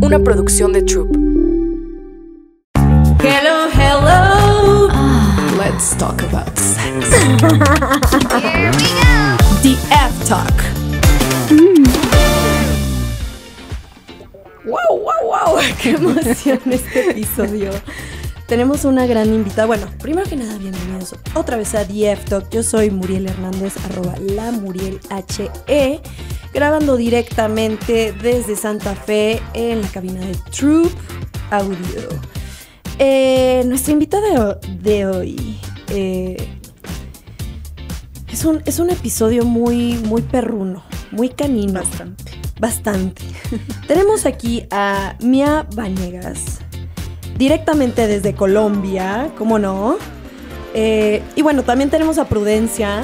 una producción de Troop. Hello, hello. Ah. Let's talk about sex. Here we go. The F Talk. Mm. Wow, wow, wow. Qué emoción este episodio. Tenemos una gran invitada. Bueno, primero que nada, bienvenidos otra vez a The F Talk. Yo soy Muriel Hernández, arroba la Muriel H-E grabando directamente desde Santa Fe en la cabina de Troop Audio. Eh, nuestra invitada de hoy eh, es, un, episodio muy, muy perruno, muy canino. Bastante. Bastante. Tenemos aquí a Mia bañegas directamente desde Colombia, ¿cómo no? Eh, y bueno, también tenemos a Prudencia,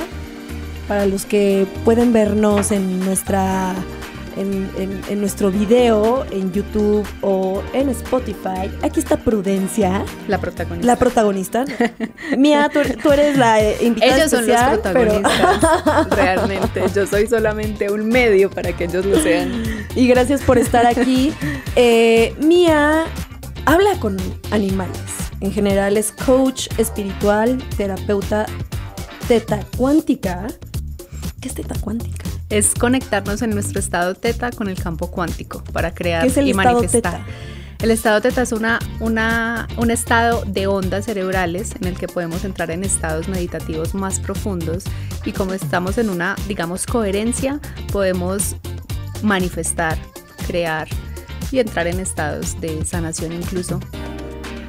para los que pueden vernos en nuestra en, nuestro video, en YouTube o en Spotify. Aquí está Prudencia. La protagonista. La protagonista. Mía, tú, eres la eh, invitada. Ellos son los protagonistas. realmente. Yo soy solamente un medio para que ellos lo sean. Y gracias por estar aquí. Eh, Mía habla con animales. En general es coach espiritual, terapeuta teta cuántica ¿Qué es teta cuántica? Es conectarnos en nuestro estado teta con el campo cuántico para crear ¿Qué es el y estado manifestar. Teta? El estado teta es una, una, un estado de ondas cerebrales en el que podemos entrar en estados meditativos más profundos y como estamos en una, digamos, coherencia, podemos manifestar, crear y entrar en estados de sanación incluso.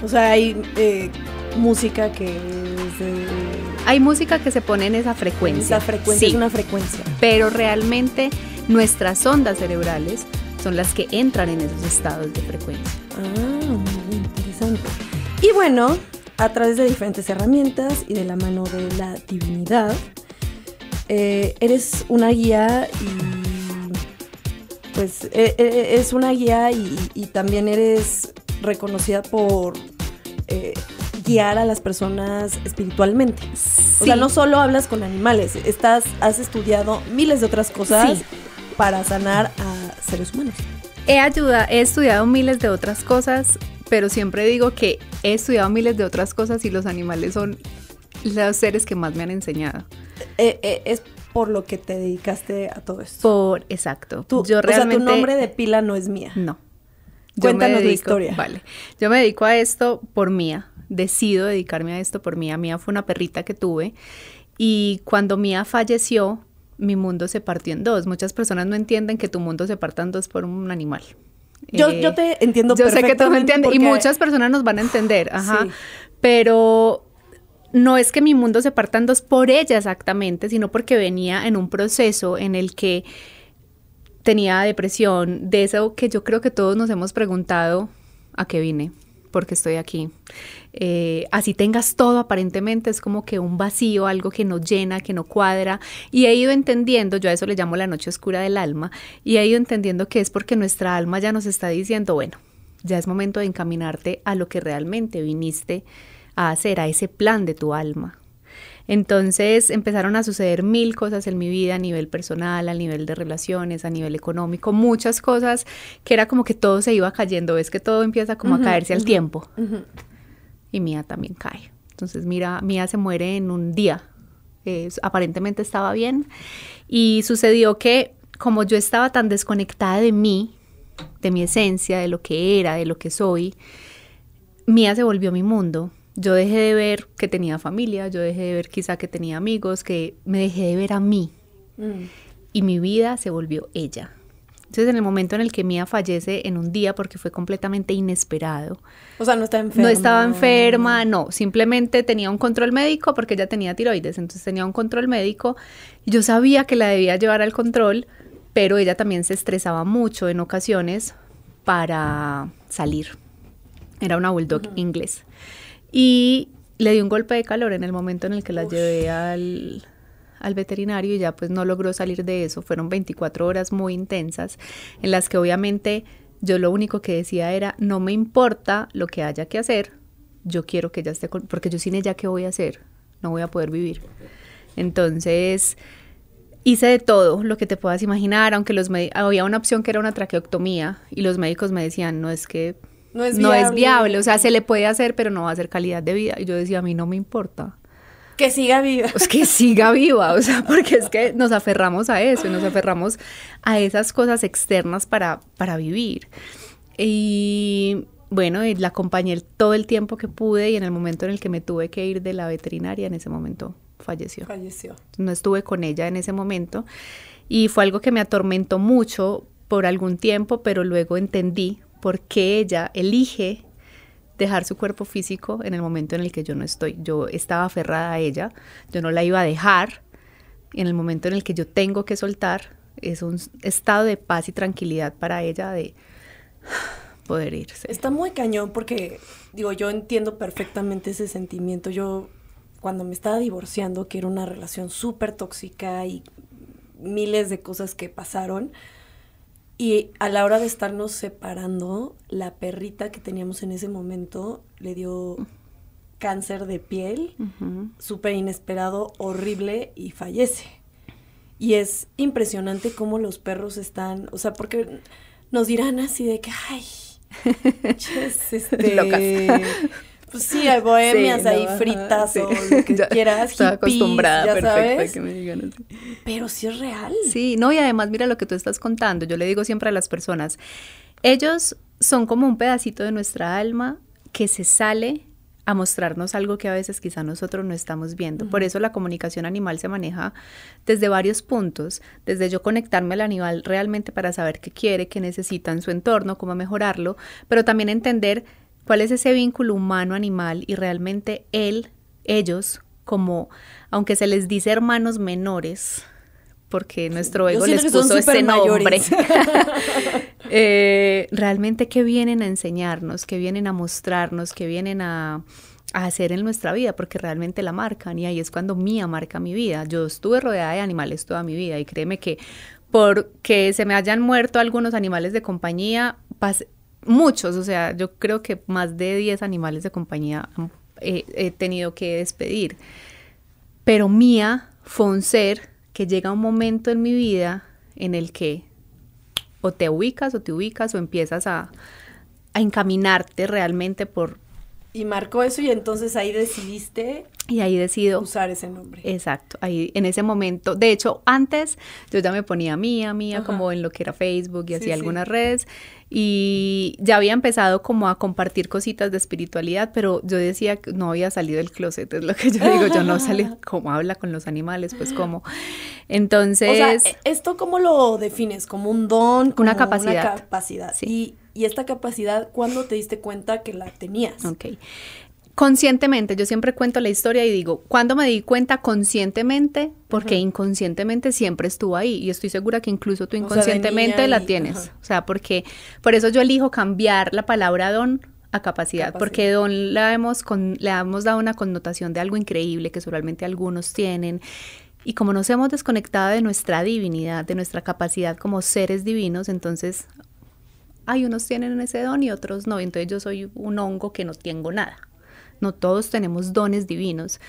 O sea, hay eh, música que es hay música que se pone en esa frecuencia. Esa frecuencia es una frecuencia. Pero realmente nuestras ondas cerebrales son las que entran en esos estados de frecuencia. Ah, interesante. Y bueno, a través de diferentes herramientas y de la mano de la divinidad, eh, eres una guía y pues e, e, e, es una guía y, también eres reconocida por eh, guiar a las personas espiritualmente. O sea, no solo hablas con animales, estás, has estudiado miles de otras cosas para sanar a seres humanos. He, ayuda, he estudiado miles de otras cosas, pero siempre digo que he estudiado miles de otras cosas y los animales son los seres que más me han enseñado. Eh, eh, es por lo que te dedicaste a todo esto. Por, exacto. Yo realmente, o sea, tu nombre de pila no es mía. No. Cuéntanos historia. Vale. Yo me dedico a esto por mía, decido dedicarme a esto por Mía. Mía fue una perrita que tuve y cuando Mía falleció, mi mundo se partió en dos. Muchas personas no entienden que tu mundo se parta en dos por un animal. Yo, eh, yo te entiendo Yo sé que tú entienden, entiendes y muchas personas nos van a entender, ajá. Pero no es que mi mundo se parta en dos por ella exactamente, sino porque venía en un proceso en el que tenía depresión, de eso que yo creo que todos nos hemos preguntado a qué vine, porque estoy aquí. Eh, así tengas todo aparentemente, es como que un vacío, algo que no llena, que no cuadra. Y he ido entendiendo, yo a eso le llamo la noche oscura del alma, y he ido entendiendo que es porque nuestra alma ya nos está diciendo, bueno, ya es momento de encaminarte a lo que realmente viniste a hacer, a ese plan de tu alma, entonces empezaron a suceder mil cosas en mi vida a nivel personal, a nivel de relaciones, a nivel económico, muchas cosas que era como que todo se iba cayendo, es que todo empieza como a caerse al tiempo. Y Mía también cae. Entonces, mira, Mía se muere en un día. aparentemente estaba bien. Y sucedió que como yo estaba tan desconectada de mí, de mi esencia, de lo que era, de lo que soy, Mía se volvió mi mundo yo dejé de ver que tenía familia, yo dejé de ver quizá que tenía amigos, que me dejé de ver a mí. Mm. Y mi vida se volvió ella. Entonces, en el momento en el que Mía fallece en un día, porque fue completamente inesperado. O sea, no estaba enferma. No estaba enferma, no. Simplemente tenía un control médico porque ella tenía tiroides. Entonces tenía un control médico. yo sabía que la debía llevar al control, pero ella también se estresaba mucho en ocasiones para salir. Era una bulldog inglés. Y le di un golpe de calor en el momento en el que la llevé al, veterinario y ya pues no logró salir de eso. Fueron 24 horas muy intensas en las que obviamente yo lo único que decía era, no me importa lo que haya que hacer, yo quiero que ella esté con, porque yo sin ella, ¿qué voy a hacer? No voy a poder vivir. Entonces, hice de todo lo que te puedas imaginar, aunque los había una opción que era una traqueoctomía y los médicos me decían, no es que no es viable. No es viable, o sea, se le puede hacer, pero no va a ser calidad de vida. Y yo decía, a mí no me importa. Que siga viva. es pues que siga viva, o sea, porque es que nos aferramos a eso, nos aferramos a esas cosas externas para, para vivir. Y bueno, la acompañé todo el tiempo que pude y en el momento en el que me tuve que ir de la veterinaria, en ese momento falleció. Falleció. No estuve con ella en ese momento y fue algo que me atormentó mucho por algún tiempo, pero luego entendí porque ella elige dejar su cuerpo físico en el momento en el que yo no estoy. Yo estaba aferrada a ella, yo no la iba a dejar. En el momento en el que yo tengo que soltar, es un estado de paz y tranquilidad para ella de poder irse. Está muy cañón porque, digo, yo entiendo perfectamente ese sentimiento. Yo, cuando me estaba divorciando, que era una relación súper tóxica y miles de cosas que pasaron, y a la hora de estarnos separando, la perrita que teníamos en ese momento le dio cáncer de piel, súper inesperado, horrible y fallece. Y es impresionante cómo los perros están, o sea, porque nos dirán así de que, ay, este, Pues sí, hay bohemias ahí fritas o lo que quieras. Estaba acostumbrada, perfecta que me Pero sí es real. Sí, no, y además mira lo que tú estás contando. Yo le digo siempre a las personas, ellos son como un pedacito de nuestra alma que se sale a mostrarnos algo que a veces quizá nosotros no estamos viendo. Por eso la comunicación animal se maneja desde varios puntos, desde yo conectarme al animal realmente para saber qué quiere, qué necesita en su entorno, cómo mejorarlo, pero también entender cuál es ese vínculo humano-animal y realmente él, ellos, como aunque se les dice hermanos menores, porque nuestro ego les puso ese nombre. Eh, realmente ¿qué vienen a enseñarnos, ¿Qué vienen a mostrarnos, ¿Qué vienen a, hacer en nuestra vida, porque realmente la marcan y ahí es cuando mía marca mi vida. Yo estuve rodeada de animales toda mi vida y créeme que porque se me hayan muerto algunos animales de compañía, pas muchos, o sea, yo creo que más de 10 animales de compañía eh, he tenido que despedir. Pero Mía fue un ser que llega un momento en mi vida en el que o te ubicas o te ubicas o empiezas a, a encaminarte realmente por... Y marcó eso y entonces ahí decidiste... Y ahí decido... Usar ese nombre. Exacto, ahí en ese momento. De hecho, antes yo ya me ponía mía, mía, como en lo que era Facebook y así hacía algunas redes y ya había empezado como a compartir cositas de espiritualidad, pero yo decía que no había salido del closet, es lo que yo digo, yo no salí, como habla con los animales, pues como. Entonces... O sea, ¿esto cómo lo defines? ¿Como un don? una capacidad. Una capacidad. Y, y esta capacidad, ¿cuándo te diste cuenta que la tenías? Ok. Conscientemente, yo siempre cuento la historia y digo, ¿cuándo me di cuenta conscientemente, porque inconscientemente siempre estuvo ahí y estoy segura que incluso tú inconscientemente la tienes. O sea, porque por eso yo elijo cambiar la palabra don a capacidad, porque don la hemos le hemos dado una connotación de algo increíble que solamente algunos tienen. Y como nos hemos desconectado de nuestra divinidad, de nuestra capacidad como seres divinos, entonces hay unos tienen ese don y otros no. Entonces yo soy un hongo que no tengo nada no todos tenemos dones divinos.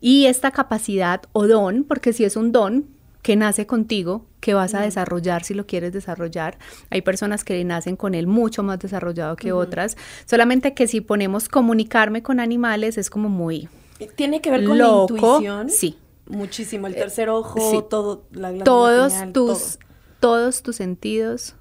Y esta capacidad o don, porque si es un don que nace contigo, que vas a desarrollar si lo quieres desarrollar. Hay personas que nacen con él mucho más desarrollado que otras. Solamente que si ponemos comunicarme con animales es como muy... Tiene que ver con la intuición. Sí. Muchísimo, el eh, tercer ojo, todo, la, todos tus todos tus sentidos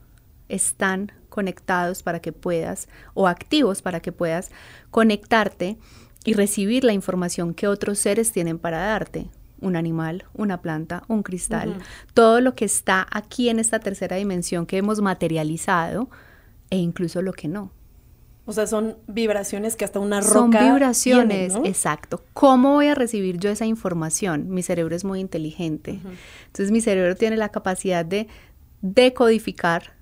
están conectados para que puedas, o activos para que puedas conectarte y recibir la información que otros seres tienen para darte. Un animal, una planta, un cristal, todo lo que está aquí en esta tercera dimensión que hemos materializado e incluso lo que no. O sea, son vibraciones que hasta una roca. Son vibraciones, exacto. ¿Cómo voy a recibir yo esa información? Mi cerebro es muy inteligente. Entonces, mi cerebro tiene la capacidad de decodificar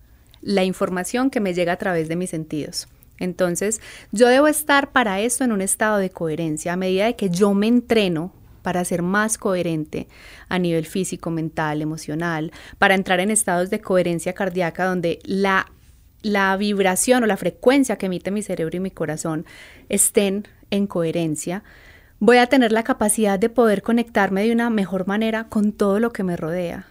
la información que me llega a través de mis sentidos. Entonces, yo debo estar para eso en un estado de coherencia. A medida de que yo me entreno para ser más coherente a nivel físico, mental, emocional, para entrar en estados de coherencia cardíaca donde la, la vibración o la frecuencia que emite mi cerebro y mi corazón estén en coherencia, voy a tener la capacidad de poder conectarme de una mejor manera con todo lo que me rodea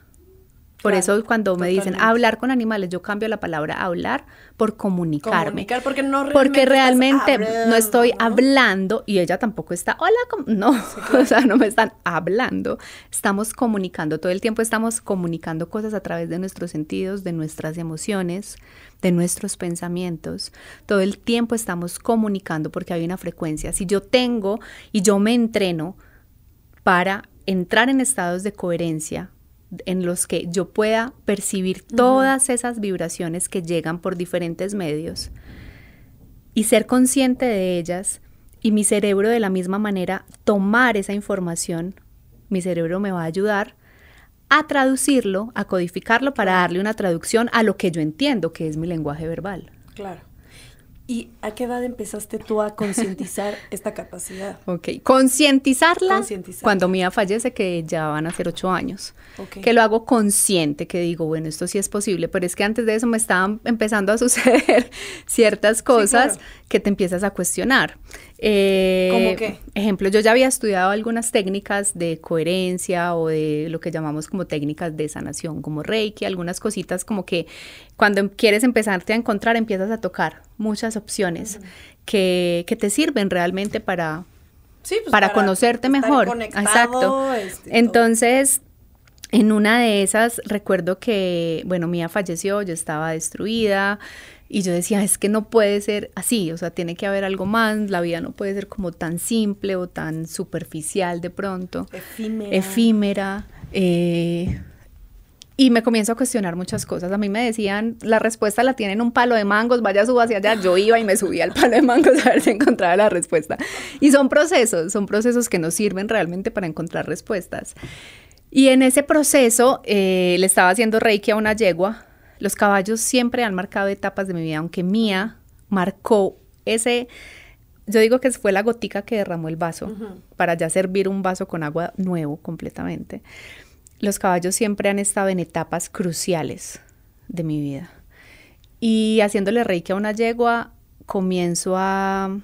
por eso cuando me dicen hablar con animales, yo cambio la palabra hablar por comunicarme. Comunicar porque no realmente no estoy hablando y ella tampoco está, hola, no, o sea, no me están hablando. Estamos comunicando todo el tiempo, estamos comunicando cosas a través de nuestros sentidos, de nuestras emociones, de nuestros pensamientos. Todo el tiempo estamos comunicando porque hay una frecuencia. Si yo tengo y yo me entreno para entrar en estados de coherencia en los que yo pueda percibir todas esas vibraciones que llegan por diferentes medios y ser consciente de ellas y mi cerebro de la misma manera tomar esa información, mi cerebro me va a ayudar a traducirlo, a codificarlo para darle una traducción a lo que yo entiendo que es mi lenguaje verbal. Claro. ¿Y a qué edad empezaste tú a concientizar esta capacidad? Ok, concientizarla cuando Mía fallece, que ya van a ser ocho años. Okay. Que lo hago consciente, que digo, bueno, esto sí es posible, pero es que antes de eso me estaban empezando a suceder ciertas cosas que te empiezas a cuestionar. Eh, ¿Cómo qué? Ejemplo, yo ya había estudiado algunas técnicas de coherencia o de lo que llamamos como técnicas de sanación, como Reiki, algunas cositas como que cuando em, quieres empezarte a encontrar empiezas a tocar muchas opciones que, te sirven realmente para, Sí, pues para, conocerte mejor. Exacto. Este, Entonces, en una de esas recuerdo que, bueno, Mía falleció, yo estaba destruida y yo decía, es que no puede ser así, o sea, tiene que haber algo más, la vida no puede ser como tan simple o tan superficial de pronto. Efímera. Efímera. Eh, y me comienzo a cuestionar muchas cosas. A mí me decían, la respuesta la tienen un palo de mangos, vaya, suba hacia allá. Yo iba y me subía al palo de mangos a ver si encontraba la respuesta. Y son procesos, son procesos que nos sirven realmente para encontrar respuestas. Y en ese proceso eh, le estaba haciendo reiki a una yegua. Los caballos siempre han marcado etapas de mi vida, aunque mía marcó ese, yo digo que fue la gotica que derramó el vaso, para ya servir un vaso con agua nuevo completamente. Los caballos siempre han estado en etapas cruciales de mi vida. Y haciéndole reiki a una yegua, comienzo a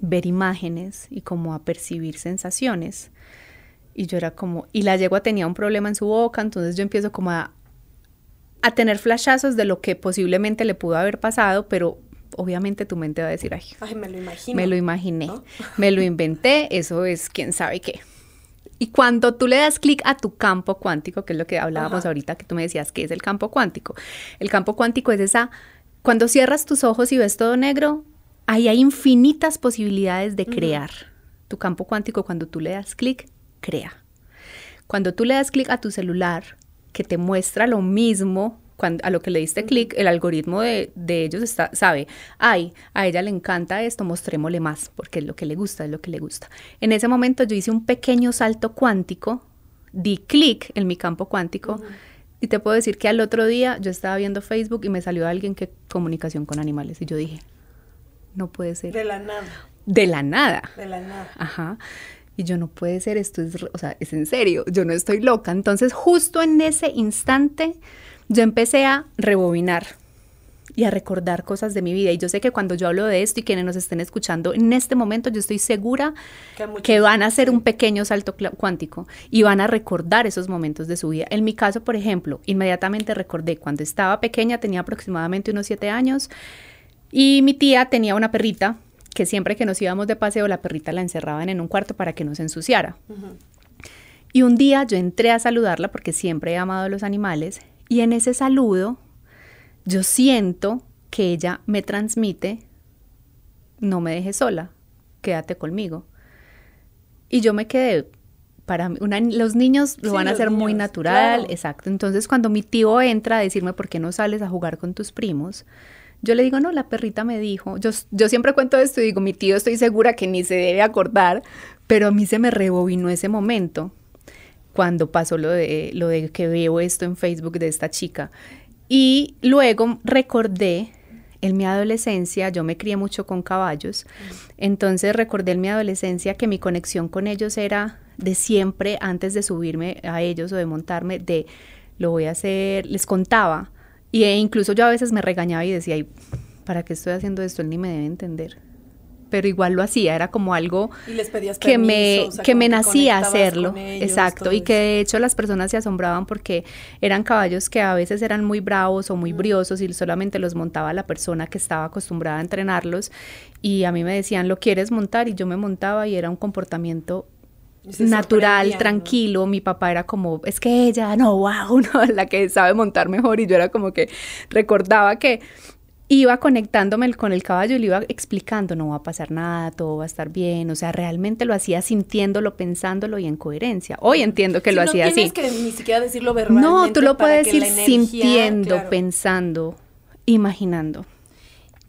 ver imágenes y como a percibir sensaciones. Y yo era como, y la yegua tenía un problema en su boca, entonces yo empiezo como a, a tener flashazos de lo que posiblemente le pudo haber pasado, pero obviamente tu mente va a decir, ay, me lo Me lo imaginé, me lo inventé, eso es quién sabe qué. Y cuando tú le das clic a tu campo cuántico, que es lo que hablábamos ahorita, que tú me decías que es el campo cuántico, el campo cuántico es esa, cuando cierras tus ojos y ves todo negro, ahí hay infinitas posibilidades de crear. Tu campo cuántico, cuando tú le das clic, crea. Cuando tú le das clic a tu celular, que te muestra lo mismo a lo que le diste clic, el algoritmo de, ellos está, sabe, ay, a ella le encanta esto, mostrémosle más, porque es lo que le gusta, es lo que le gusta. En ese momento yo hice un pequeño salto cuántico, di clic en mi campo cuántico, y te puedo decir que al otro día yo estaba viendo Facebook y me salió alguien que comunicación con animales, y yo dije, no puede ser. De la nada. De la nada. De la nada. Ajá yo no puede ser, esto es, o sea, es en serio, yo no estoy loca. Entonces justo en ese instante yo empecé a rebobinar y a recordar cosas de mi vida. Y yo sé que cuando yo hablo de esto y quienes nos estén escuchando en este momento, yo estoy segura que van a hacer un pequeño salto cuántico y van a recordar esos momentos de su vida. En mi caso, por ejemplo, inmediatamente recordé cuando estaba pequeña, tenía aproximadamente unos siete años, y mi tía tenía una perrita que siempre que nos íbamos de paseo la perrita la encerraban en un cuarto para que no se ensuciara. Y un día yo entré a saludarla porque siempre he amado a los animales y en ese saludo yo siento que ella me transmite, no me dejes sola, quédate conmigo. Y yo me quedé, para los niños lo van a hacer muy natural, exacto. Entonces cuando mi tío entra a decirme por qué no sales a jugar con tus primos, yo le digo, no, la perrita me dijo. Yo, yo siempre cuento esto y digo, mi tío estoy segura que ni se debe acordar, pero a mí se me rebobinó ese momento cuando pasó lo de, lo de que veo esto en Facebook de esta chica. Y luego recordé en mi adolescencia, yo me crié mucho con caballos, mm. entonces recordé en mi adolescencia que mi conexión con ellos era de siempre, antes de subirme a ellos o de montarme, de lo voy a hacer, les contaba y e incluso yo a veces me regañaba y decía, ¿para qué estoy haciendo esto? Él ni me debe entender. Pero igual lo hacía, era como algo que, me, que me nacía hacerlo. Exacto. Y que de hecho las personas se asombraban porque eran caballos que a veces eran muy bravos o muy briosos y solamente los montaba la persona que estaba acostumbrada a entrenarlos. Y a mí me decían, ¿lo quieres montar? Y yo me montaba y era un comportamiento natural, tranquilo. Mi papá era como, es que ella, no, wow, no, la que sabe montar mejor. Y yo era como que recordaba que iba conectándome con el caballo y le iba explicando, no va a pasar nada, todo va a estar bien. O sea, realmente lo hacía sintiéndolo, pensándolo y en coherencia. Hoy entiendo que lo hacía así. No que ni siquiera decirlo No, tú lo puedes decir sintiendo, pensando, imaginando.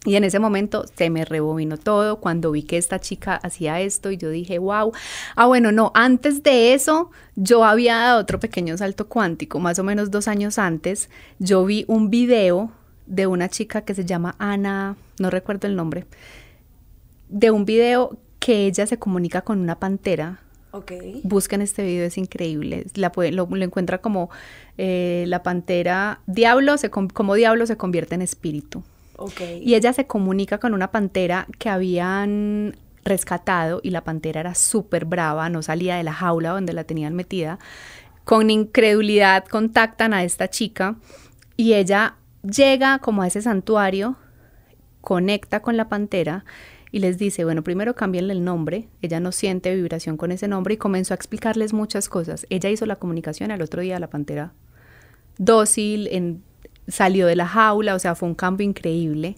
Y en ese momento se me rebobinó todo cuando vi que esta chica hacía esto y yo dije, wow. Ah, bueno, no, antes de eso yo había dado otro pequeño salto cuántico, más o menos dos años antes, yo vi un video de una chica que se llama Ana, no recuerdo el nombre, de un video que ella se comunica con una pantera. Okay. Busquen este video, es increíble. La lo, encuentra como eh, la pantera, diablo, se, como diablo se convierte en espíritu. Y ella se comunica con una pantera que habían rescatado y la pantera era súper brava, no salía de la jaula donde la tenían metida. Con incredulidad contactan a esta chica y ella llega como a ese santuario, conecta con la pantera y les dice, bueno, primero cambienle el nombre, ella no siente vibración con ese nombre y comenzó a explicarles muchas cosas. Ella hizo la comunicación al otro día a la pantera dócil, en salió de la jaula, o sea, fue un cambio increíble.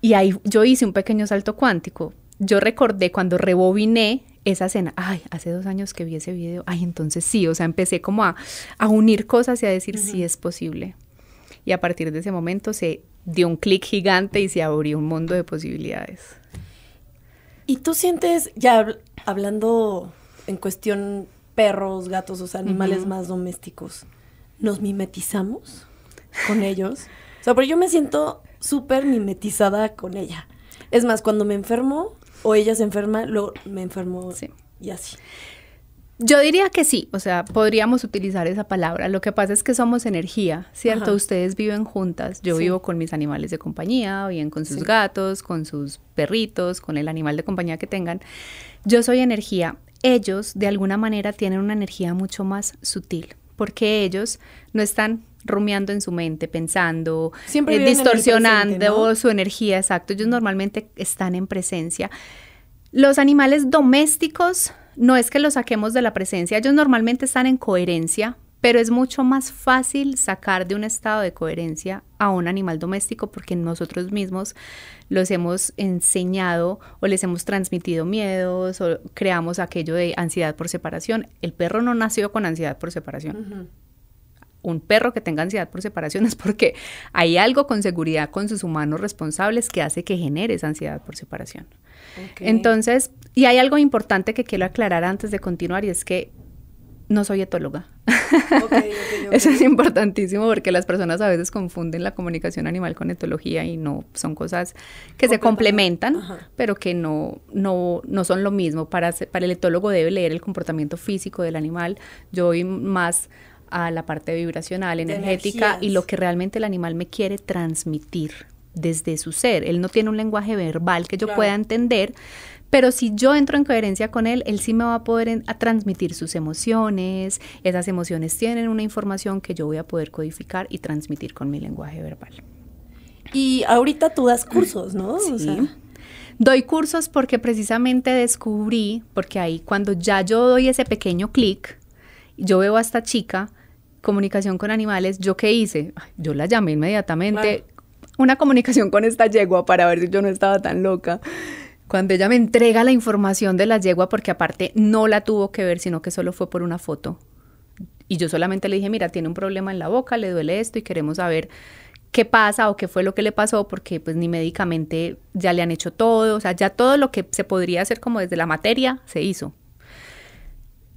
Y ahí yo hice un pequeño salto cuántico. Yo recordé cuando rebobiné esa escena, ay, hace dos años que vi ese video, ay, entonces sí, o sea, empecé como a, a unir cosas y a decir si sí es posible. Y a partir de ese momento se dio un clic gigante y se abrió un mundo de posibilidades. ¿Y tú sientes, ya hablando en cuestión perros, gatos, o sea, animales más domésticos, ¿nos mimetizamos? con ellos. O sea, pero yo me siento súper mimetizada con ella. Es más, cuando me enfermo o ella se enferma, luego me enfermo sí. y así. Yo diría que sí, o sea, podríamos utilizar esa palabra. Lo que pasa es que somos energía, ¿cierto? Ustedes viven juntas, yo vivo con mis animales de compañía, bien con sus gatos, con sus perritos, con el animal de compañía que tengan. Yo soy energía. Ellos, de alguna manera, tienen una energía mucho más sutil, porque ellos no están rumiando en su mente, pensando, eh, distorsionando su energía, exacto. Ellos normalmente están en presencia. Los animales domésticos no es que los saquemos de la presencia, ellos normalmente están en coherencia, pero es mucho más fácil sacar de un estado de coherencia a un animal doméstico porque nosotros mismos los hemos enseñado o les hemos transmitido miedos o creamos aquello de ansiedad por separación. El perro no nació con ansiedad por separación un perro que tenga ansiedad por separación es porque hay algo con seguridad con sus humanos responsables que hace que genere esa ansiedad por separación. Entonces, y hay algo importante que quiero aclarar antes de continuar y es que no soy etóloga. Eso es importantísimo porque las personas a veces confunden la comunicación animal con etología y no son cosas que se complementan, pero que no, no, son lo mismo. Para, para el etólogo debe leer el comportamiento físico del animal. Yo voy más a la parte vibracional, energética y lo que realmente el animal me quiere transmitir desde su ser. Él no tiene un lenguaje verbal que yo pueda entender, pero si yo entro en coherencia con él, él sí me va a poder a transmitir sus emociones. Esas emociones tienen una información que yo voy a poder codificar y transmitir con mi lenguaje verbal. Y ahorita tú das cursos, ¿no? Sí. Doy cursos porque precisamente descubrí, porque ahí cuando ya yo doy ese pequeño clic, yo veo a esta chica, comunicación con animales, ¿yo qué hice? Yo la llamé inmediatamente, una comunicación con esta yegua para ver si yo no estaba tan loca. Cuando ella me entrega la información de la yegua, porque aparte no la tuvo que ver, sino que solo fue por una foto. Y yo solamente le dije, mira, tiene un problema en la boca, le duele esto y queremos saber qué pasa o qué fue lo que le pasó, porque pues ni médicamente ya le han hecho todo, o sea, ya todo lo que se podría hacer como desde la materia se hizo.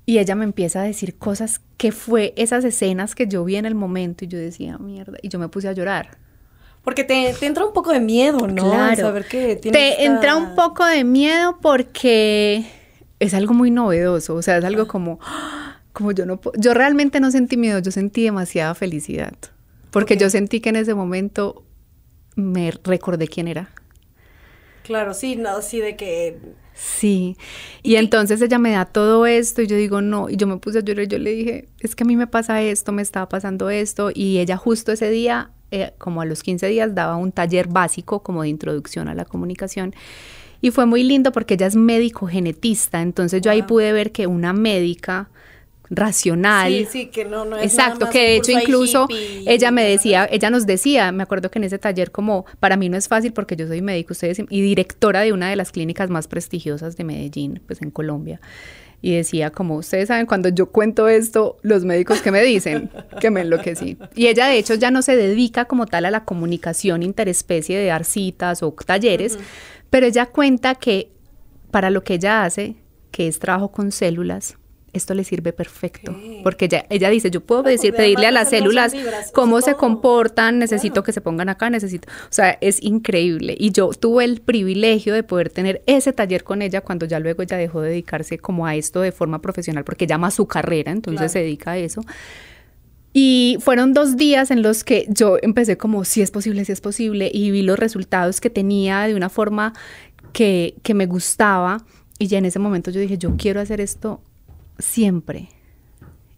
Y ella me empieza a decir cosas que fue esas escenas que yo vi en el momento y yo decía, mierda, y yo me puse a llorar. Porque te, entra un poco de miedo, ¿no? Claro. Saber que te entra un poco de miedo porque es algo muy novedoso, o sea, es algo como, como yo no yo realmente no sentí miedo, yo sentí demasiada felicidad, porque yo sentí que en ese momento me recordé quién era. Claro, sí, no, sí, de que Sí, y, entonces ella me da todo esto y yo digo, no, y yo me puse a llorar, yo le dije, es que a mí me pasa esto, me estaba pasando esto, y ella justo ese día, eh, como a los 15 días, daba un taller básico como de introducción a la comunicación. Y fue muy lindo porque ella es médico genetista, entonces yo ahí pude ver que una médica racional. Sí, sí, que no, no es Exacto, nada más que de hecho incluso ella me decía, ella nos decía, me acuerdo que en ese taller como, para mí no es fácil porque yo soy médico, ustedes, y directora de una de las clínicas más prestigiosas de Medellín, pues en Colombia y decía como ustedes saben cuando yo cuento esto los médicos que me dicen que me enloquecí y ella de hecho ya no se dedica como tal a la comunicación interespecie de dar citas o talleres pero ella cuenta que para lo que ella hace que es trabajo con células esto le sirve perfecto, porque ella, ella dice, yo puedo pedirle a las células cómo se comportan, necesito que se pongan acá, necesito, o sea, es increíble. Y yo tuve el privilegio de poder tener ese taller con ella cuando ya luego ella dejó de dedicarse como a esto de forma profesional, porque llama su carrera, entonces se dedica a eso. Y fueron dos días en los que yo empecé como, si es posible, si es posible, y vi los resultados que tenía de una forma que, que me gustaba. Y ya en ese momento yo dije, yo quiero hacer esto siempre.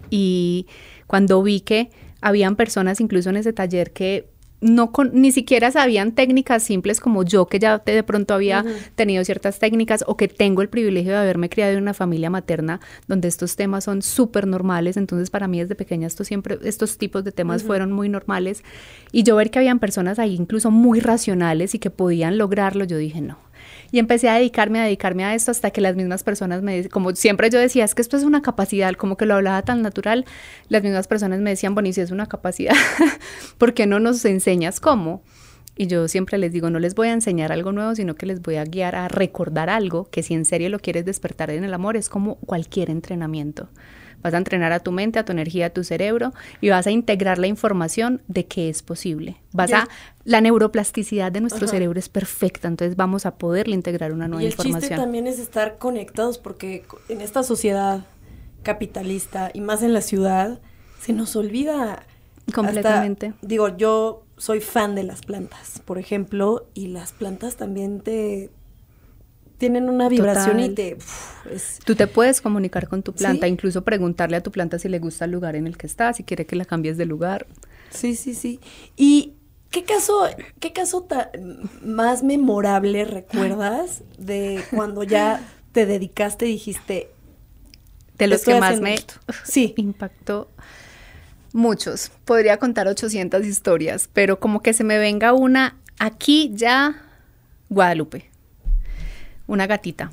Y cuando vi que habían personas incluso en ese taller que no ni siquiera sabían técnicas simples como yo, que ya de pronto había tenido ciertas técnicas o que tengo el privilegio de haberme criado en una familia materna donde estos temas son súper normales. Entonces, para mí desde pequeña esto siempre, estos tipos de temas fueron muy normales. Y yo ver que habían personas ahí incluso muy racionales y que podían lograrlo, yo dije, no, y empecé a dedicarme, a dedicarme a esto hasta que las mismas personas me decían, como siempre yo decía, es que esto es una capacidad, como que lo hablaba tan natural, las mismas personas me decían, bueno, si es una capacidad, ¿por qué no nos enseñas cómo? Y yo siempre les digo, no les voy a enseñar algo nuevo, sino que les voy a guiar a recordar algo que si en serio lo quieres despertar en el amor, es como cualquier entrenamiento. Vas a entrenar a tu mente, a tu energía, a tu cerebro y vas a integrar la información de que es posible. Vas a la neuroplasticidad de nuestro cerebro es perfecta, entonces vamos a poderle integrar una nueva y el información. Chiste también es estar conectados porque en esta sociedad capitalista y más en la ciudad se nos olvida completamente. digo, yo soy fan de las plantas, por ejemplo, y las plantas también te tienen una vibración y te... Tú te puedes comunicar con tu planta, incluso preguntarle a tu planta si le gusta el lugar en el que está, si quiere que la cambies de lugar. Sí, sí, sí. ¿Y qué caso, qué caso más memorable recuerdas de cuando ya te dedicaste y dijiste... De los que más me sí. impactó. Muchos. Podría contar 800 historias, pero como que se me venga una aquí ya, Guadalupe. Una gatita.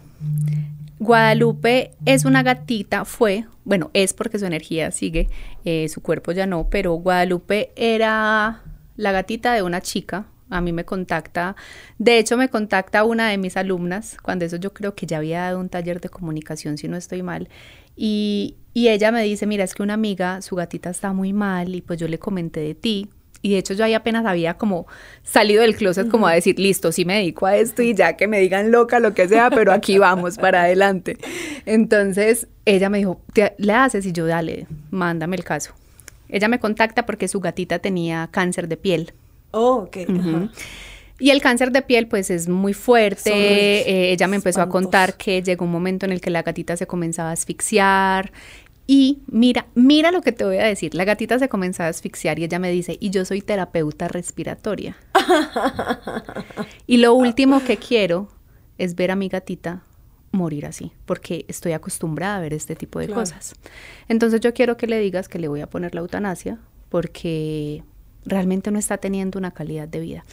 Guadalupe es una gatita, fue, bueno, es porque su energía sigue, eh, su cuerpo ya no, pero Guadalupe era la gatita de una chica. A mí me contacta, de hecho me contacta una de mis alumnas, cuando eso yo creo que ya había dado un taller de comunicación, si no estoy mal, y, y ella me dice, mira, es que una amiga, su gatita está muy mal, y pues yo le comenté de ti, y de hecho yo ahí apenas había como salido del closet como a decir, listo, sí me dedico a esto y ya que me digan loca, lo que sea, pero aquí vamos para adelante. Entonces ella me dijo, ¿le le haces? Y yo, dale, mándame el caso. Ella me contacta porque su gatita tenía cáncer de piel. Oh, ok. Y el cáncer de piel pues es muy fuerte. Eh, ella me empezó a contar que llegó un momento en el que la gatita se comenzaba a asfixiar, y mira, mira lo que te voy a decir. La gatita se comenzó a asfixiar y ella me dice, y yo soy terapeuta respiratoria. y lo último que quiero es ver a mi gatita morir así, porque estoy acostumbrada a ver este tipo de cosas. Entonces yo quiero que le digas que le voy a poner la eutanasia, porque realmente no está teniendo una calidad de vida.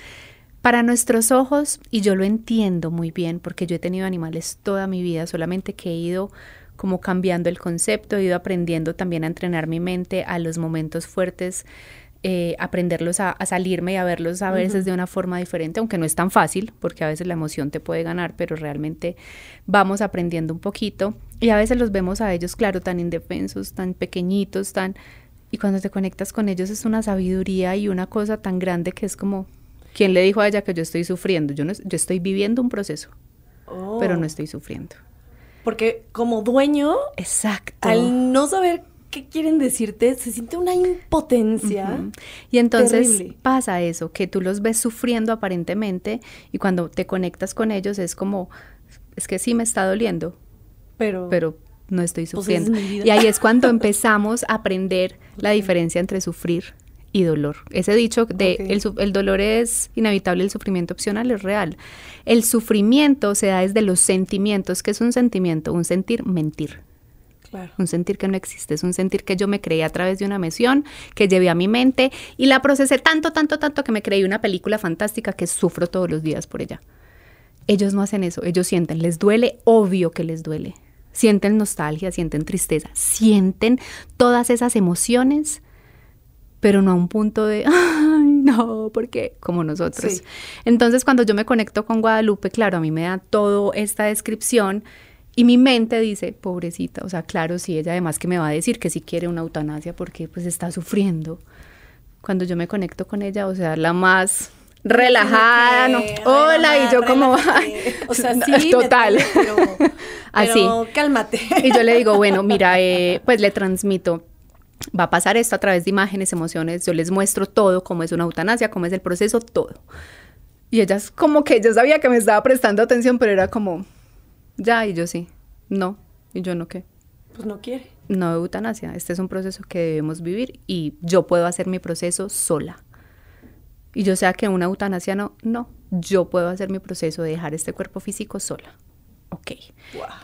Para nuestros ojos, y yo lo entiendo muy bien, porque yo he tenido animales toda mi vida, solamente que he ido como cambiando el concepto, he ido aprendiendo también a entrenar mi mente a los momentos fuertes eh, aprenderlos a, salirme y a verlos a veces de una forma diferente, aunque no es tan fácil, porque a veces la emoción te puede ganar, pero realmente vamos aprendiendo un poquito y a veces los vemos a ellos, claro, tan indefensos, tan pequeñitos, tan... Y cuando te conectas con ellos es una sabiduría y una cosa tan grande que es como, ¿quién le dijo a ella que yo estoy sufriendo? Yo, yo estoy viviendo un proceso, pero no oh. estoy sufriendo. Porque como dueño, exacto, al no saber qué quieren decirte, se siente una impotencia. Y entonces pasa eso, que tú los ves sufriendo aparentemente y cuando te conectas con ellos es como, es que sí me está doliendo, pero, pero no estoy pues, sufriendo. y ahí es cuando empezamos a aprender la diferencia entre sufrir y dolor. Ese dicho de el, dolor es inevitable, el sufrimiento opcional es real. El sufrimiento se da desde los sentimientos. que es un sentimiento? Un sentir, mentir. Un sentir que no existe, es un sentir que yo me creí a través de una mesión que llevé a mi mente y la procesé tanto, tanto, tanto que me creí una película fantástica que sufro todos los días por ella. Ellos no hacen eso, ellos sienten, les duele, obvio que les duele. Sienten nostalgia, sienten tristeza, sienten todas esas emociones pero no a un punto de, ay, no, porque como nosotros. Entonces, cuando yo me conecto con Guadalupe, claro, a mí me da toda esta descripción y mi mente dice, pobrecita, o sea, claro, si ella además que me va a decir que si quiere una eutanasia porque pues está sufriendo. Cuando yo me conecto con ella, o sea, la más relajada, no, hola, y yo como, o sea, sí, total, así, cálmate. Y yo le digo, bueno, mira, eh, pues le transmito, va a pasar esto a través de imágenes, emociones, yo les muestro todo, cómo es una eutanasia, cómo es el proceso, todo. Y es como que yo sabía que me estaba prestando atención, pero era como, ya, y yo sí, no, y yo no qué. Pues no quiere. No eutanasia, este es un proceso que debemos vivir y yo puedo hacer mi proceso sola. Y yo sea que una eutanasia no, no, yo puedo hacer mi proceso de dejar este cuerpo físico sola ok.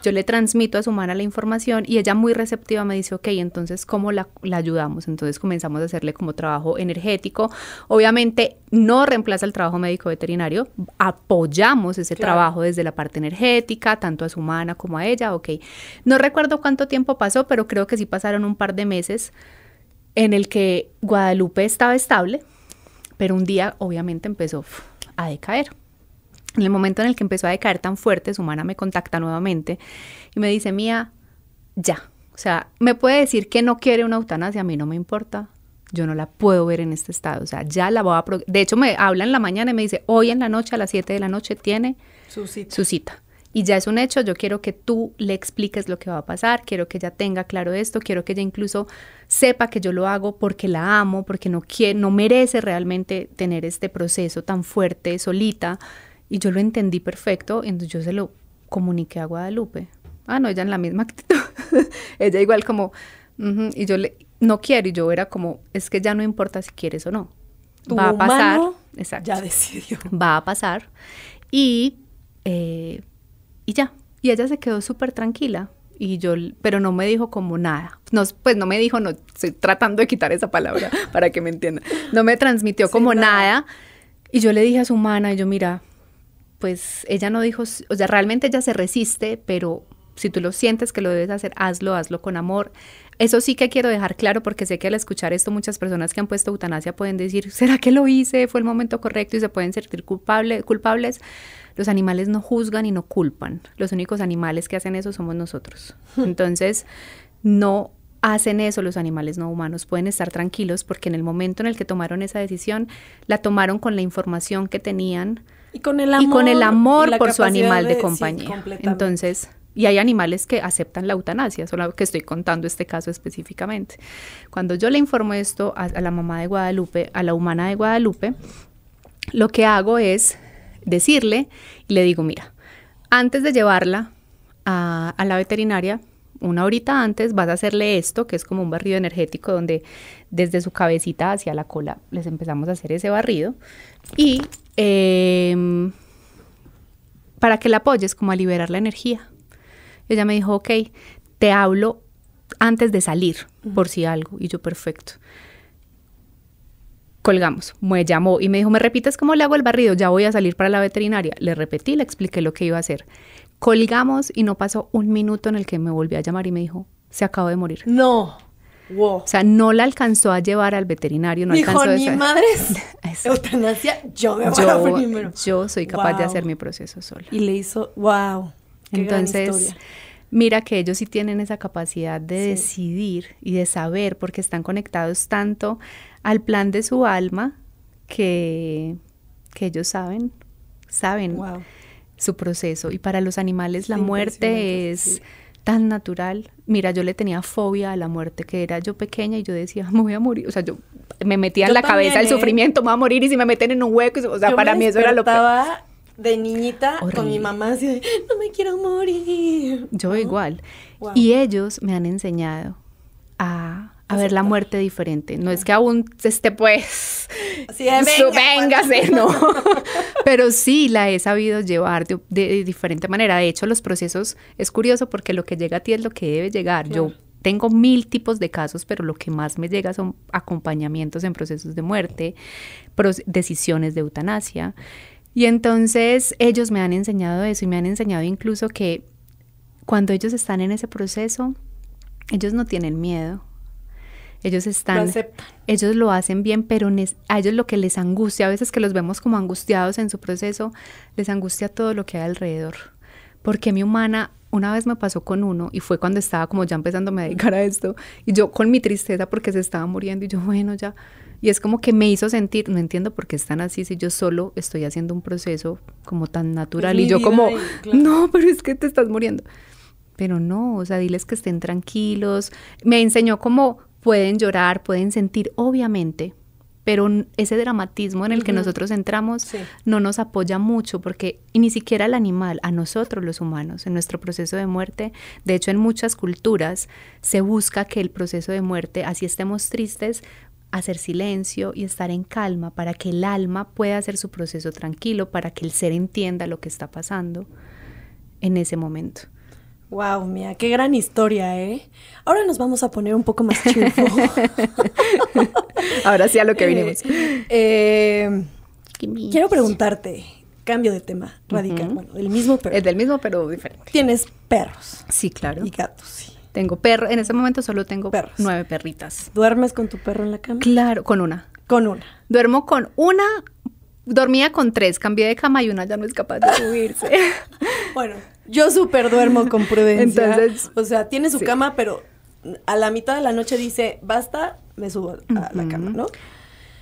Yo le transmito a su la información y ella muy receptiva me dice, ok, entonces, ¿cómo la, ayudamos? Entonces comenzamos a hacerle como trabajo energético. Obviamente no reemplaza el trabajo médico veterinario, apoyamos ese trabajo desde la parte energética, tanto a su humana como a ella, ok. No recuerdo cuánto tiempo pasó, pero creo que sí pasaron un par de meses en el que Guadalupe estaba estable, pero un día obviamente empezó a decaer. En el momento en el que empezó a decaer tan fuerte, su mano me contacta nuevamente y me dice, Mía, ya. O sea, me puede decir que no quiere una eutanasia, a mí no me importa. Yo no la puedo ver en este estado. O sea, ya la voy a... De hecho, me habla en la mañana y me dice, hoy en la noche, a las 7 de la noche, tiene su cita. Y ya es un hecho, yo quiero que tú le expliques lo que va a pasar, quiero que ella tenga claro esto, quiero que ella incluso sepa que yo lo hago porque la amo, porque no, quiere, no merece realmente tener este proceso tan fuerte, solita. Y yo lo entendí perfecto, entonces yo se lo comuniqué a Guadalupe. Ah, no, ella en la misma actitud. ella igual como, y yo le, no quiero, y yo era como, es que ya no importa si quieres o no. va a pasar. Exacto, ya decidió. Va a pasar. Y, eh, y ya. Y ella se quedó súper tranquila. Y yo, pero no me dijo como nada. No, pues no me dijo, no, estoy tratando de quitar esa palabra para que me entienda. No me transmitió como nada. Y yo le dije a su mana, y yo, mira, pues ella no dijo, o sea, realmente ella se resiste, pero si tú lo sientes que lo debes hacer, hazlo, hazlo con amor. Eso sí que quiero dejar claro porque sé que al escuchar esto muchas personas que han puesto eutanasia pueden decir, ¿será que lo hice? ¿Fue el momento correcto? Y se pueden sentir culpables. Los animales no juzgan y no culpan. Los únicos animales que hacen eso somos nosotros. Hmm. Entonces, no hacen eso los animales no humanos. Pueden estar tranquilos porque en el momento en el que tomaron esa decisión, la tomaron con la información que tenían y con el amor, por su animal de, compañía. Entonces, y hay animales que aceptan la eutanasia, solo que estoy contando este caso específicamente. Cuando yo le informo esto a, la mamá de Guadalupe, a la humana de Guadalupe, lo que hago es decirle y le digo, mira, antes de llevarla a, a, la veterinaria, una horita antes, vas a hacerle esto, que es como un barrido energético donde desde su cabecita hacia la cola les empezamos a hacer ese barrido y Em, para que la apoyes como a liberar la energía. Ella me dijo, ok, te hablo antes de salir, por si algo. Y yo, perfecto. Colgamos, me llamó y me dijo, ¿me repites cómo le hago el barrido? Ya voy a salir para la veterinaria. Le repetí, le expliqué lo que iba a hacer. Colgamos y no pasó un minuto en el que me volvió a llamar y me dijo, se acabó de morir. No. O sea, no la alcanzó a llevar al veterinario, no alcanzó a... madre eutanasia, yo me voy yo, a primero. Yo soy capaz de hacer mi proceso sola. Y le hizo, wow. Entonces, mira que ellos sí tienen esa capacidad de decidir y de saber porque están conectados tanto al plan de su alma que, que ellos saben, saben su proceso. Y para los animales la muerte es tan natural. Mira, yo le tenía fobia a la muerte, que era yo pequeña y yo decía, me voy a morir. O sea, yo me metía en la cabeza el ¿eh? sufrimiento, me voy a morir y si me meten en un hueco. O sea, para mí eso era lo peor de niñita con mi mamá así de, no me quiero morir. Yo igual. Y ellos me han enseñado a a ver la muerte diferente. No es que aún esté pues, sí, pues. véngase, no. Pero sí la he sabido llevar de, diferente manera. De hecho, los procesos es curioso porque lo que llega a ti es lo que debe llegar. Yo tengo mil tipos de casos, pero lo que más me llega son acompañamientos en procesos de muerte, decisiones de eutanasia. Y entonces ellos me han enseñado eso y me han enseñado incluso que cuando ellos están en ese proceso, ellos no tienen miedo ellos están, ellos lo hacen bien, pero a ellos lo que les angustia, a veces que los vemos como angustiados en su proceso, les angustia todo lo que hay alrededor. Porque mi humana una vez me pasó con uno y fue cuando estaba como ya empezando a dedicar a esto y yo con mi tristeza porque se estaba muriendo y yo bueno ya y es como que me hizo sentir no entiendo por qué están así si yo solo estoy haciendo un proceso como tan natural y yo como no pero es que te estás muriendo pero no o sea diles que estén tranquilos me enseñó como pueden llorar, pueden sentir, obviamente, pero ese dramatismo en el que nosotros entramos no nos apoya mucho porque ni siquiera el animal, a nosotros los humanos, en nuestro proceso de muerte, de hecho en muchas culturas se busca que el proceso de muerte, así estemos tristes, hacer silencio y estar en calma para que el alma pueda hacer su proceso tranquilo, para que el ser entienda lo que está pasando en ese momento. Wow, mía, qué gran historia, ¿eh? Ahora nos vamos a poner un poco más chifo. Ahora sí a lo que eh, vinimos. Eh, quiero preguntarte, cambio de tema radical, bueno, el mismo perro. Es del mismo pero diferente. Tienes perros. Sí, claro. Y gatos, sí. Tengo perro, en ese momento solo tengo nueve perritas. ¿Duermes con tu perro en la cama? Claro, con una. Con una. Duermo con una, dormía con tres, cambié de cama y una ya no es capaz de subirse. bueno, yo súper duermo con prudencia. o sea, tiene su cama, pero a la mitad de la noche dice, basta, me subo a la cama, ¿no?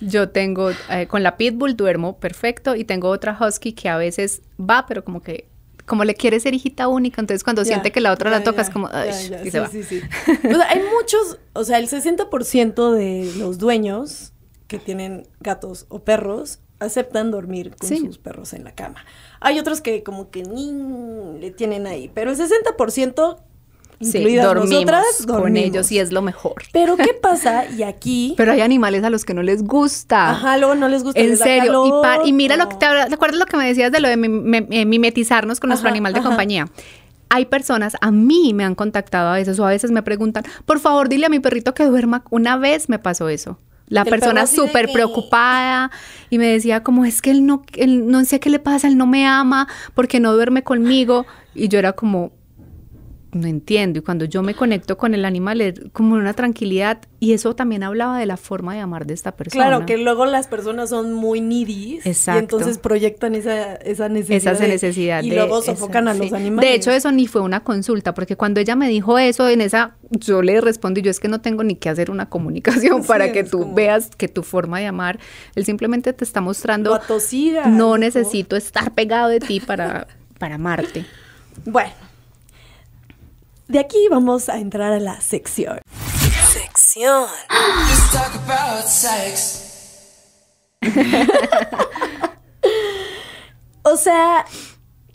Yo tengo, eh, con la pitbull duermo perfecto y tengo otra husky que a veces va, pero como que, como le quiere ser hijita única, entonces cuando siente que la otra la toca es como, se va. Sí, sí. hay muchos, o sea, el 60% de los dueños que tienen gatos o perros aceptan dormir con sus perros en la cama. Hay otros que como que ni le tienen ahí, pero el 60% sí, dormimos nosotras, con ellos y es lo mejor. Pero ¿qué pasa? Y aquí... Pero hay animales a los que no les gusta. Ajá, luego no les gusta. En serio. y, y, mira lo que... ¿Te acuerdas lo que me decías de lo de eh, mimetizarnos con nuestro animal de compañía? hay personas, a mí me han contactado a veces o a veces me preguntan, por favor dile a mi perrito que duerma. Una vez me pasó eso. La persona súper preocupada y me decía como es que él no, él no sé qué le pasa, él no me ama porque no duerme conmigo y yo era como, no entiendo. Y cuando yo me conecto con el animal es como una tranquilidad. Y eso también hablaba de la forma de amar de esta persona. Claro, que luego las personas son muy needy. Exacto. Y entonces proyectan esa, necesidad. Esa necesidad. y luego sofocan a los animales. De hecho, eso ni fue una consulta, porque cuando ella me dijo eso, en esa, yo le respondí, yo es que no tengo ni que hacer una comunicación para que tú veas que tu forma de amar, él simplemente te está mostrando. No necesito estar pegado de ti para, para amarte. Bueno. De aquí vamos a entrar a la sección. Sección. o sea,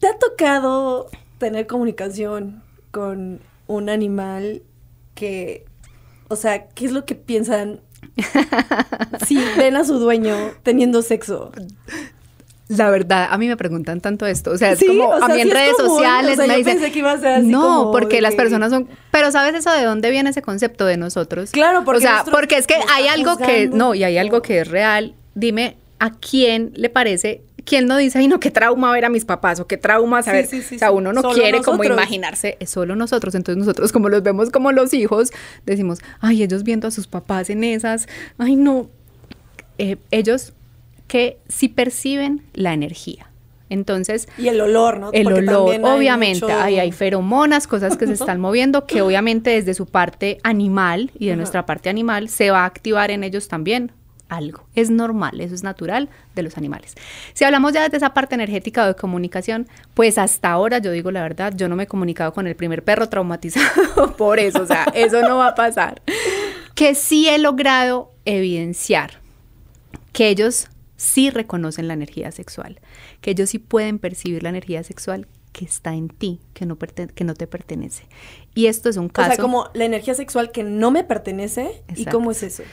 ¿te ha tocado tener comunicación con un animal que, o sea, qué es lo que piensan si ven a su dueño teniendo sexo? La verdad, a mí me preguntan tanto esto. O sea, es como a mí en redes sociales me dicen. no, porque las personas son. Pero ¿sabes eso de dónde viene ese concepto de nosotros? Claro, porque. O sea, porque es que hay algo que. No, y hay algo que es real. Dime a quién le parece. ¿Quién no dice, ay, no, qué trauma ver a mis papás o qué trauma saber? o sea, uno no quiere como imaginarse, es solo nosotros. Entonces, nosotros, como los vemos como los hijos, decimos, ay, ellos viendo a sus papás en esas, ay, no. Eh, ellos que sí perciben la energía. Entonces, y el olor, ¿no? El olor, obviamente, ahí hay, feromonas, cosas que se están moviendo, que obviamente desde su parte animal y de nuestra parte animal se va a activar en ellos también algo. Es normal, eso es natural de los animales. Si hablamos ya de esa parte energética o de comunicación, pues hasta ahora yo digo la verdad, yo no me he comunicado con el primer perro traumatizado por eso, o sea, eso no va a pasar. Que sí he logrado evidenciar que ellos sí reconocen la energía sexual, que ellos sí pueden percibir la energía sexual que está en ti, que no, que no te pertenece. Y esto es un caso... O como la energía sexual que no me pertenece, ¿y cómo es eso?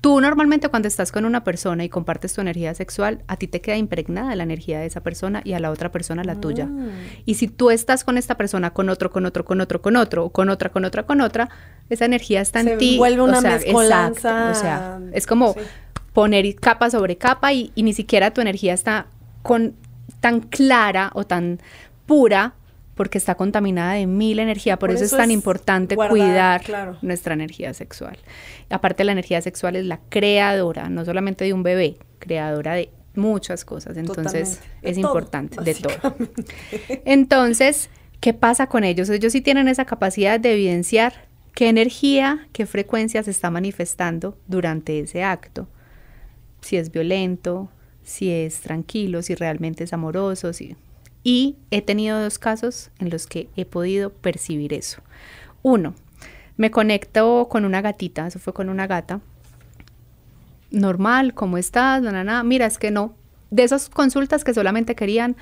Tú normalmente cuando estás con una persona y compartes tu energía sexual, a ti te queda impregnada la energía de esa persona y a la otra persona la tuya. Mm. Y si tú estás con esta persona, con otro, con otro, con otro, con otro, con otra, con otra, con otra, esa energía está en ti. Vuelve una o o sea, es como poner capa sobre capa y, ni siquiera tu energía está con, tan clara o tan pura porque está contaminada de mil energía, por, eso, es tan importante cuidar nuestra energía sexual. Aparte la energía sexual es la creadora, no solamente de un bebé, creadora de muchas cosas, entonces es importante de todo. Entonces, ¿qué pasa con ellos? Ellos sí tienen esa capacidad de evidenciar qué energía, qué frecuencia se está manifestando durante ese acto si es violento, si es tranquilo, si realmente es amoroso. Si... Y he tenido dos casos en los que he podido percibir eso. Uno, me conecto con una gatita, eso fue con una gata. Normal, ¿cómo estás? nada, Mira, es que no. De esas consultas que solamente querían